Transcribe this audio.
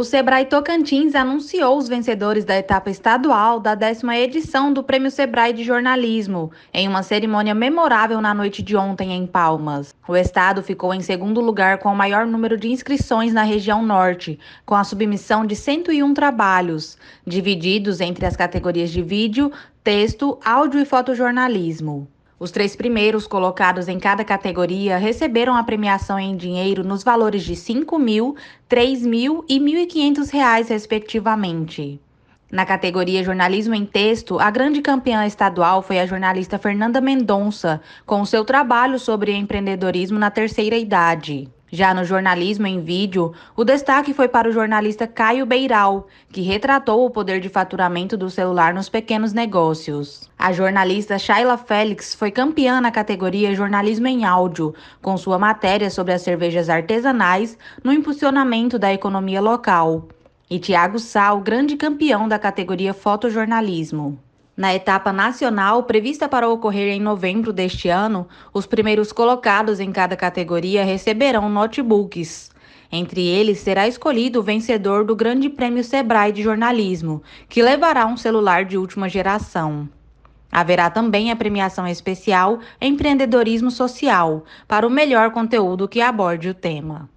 O Sebrae Tocantins anunciou os vencedores da etapa estadual da décima edição do Prêmio Sebrae de Jornalismo, em uma cerimônia memorável na noite de ontem em Palmas. O estado ficou em segundo lugar com o maior número de inscrições na região norte, com a submissão de 101 trabalhos, divididos entre as categorias de vídeo, texto, áudio e fotojornalismo. Os três primeiros colocados em cada categoria receberam a premiação em dinheiro nos valores de R$ 5 mil, R$ 3 mil e R$ 1.500, reais, respectivamente. Na categoria Jornalismo em Texto, a grande campeã estadual foi a jornalista Fernanda Mendonça, com seu trabalho sobre empreendedorismo na terceira idade. Já no jornalismo em vídeo, o destaque foi para o jornalista Caio Beiral, que retratou o poder de faturamento do celular nos pequenos negócios. A jornalista Shayla Félix foi campeã na categoria Jornalismo em Áudio, com sua matéria sobre as cervejas artesanais no impulsionamento da economia local. E Tiago Sal, grande campeão da categoria Fotojornalismo. Na etapa nacional, prevista para ocorrer em novembro deste ano, os primeiros colocados em cada categoria receberão notebooks. Entre eles será escolhido o vencedor do Grande Prêmio Sebrae de Jornalismo, que levará um celular de última geração. Haverá também a premiação especial Empreendedorismo Social, para o melhor conteúdo que aborde o tema.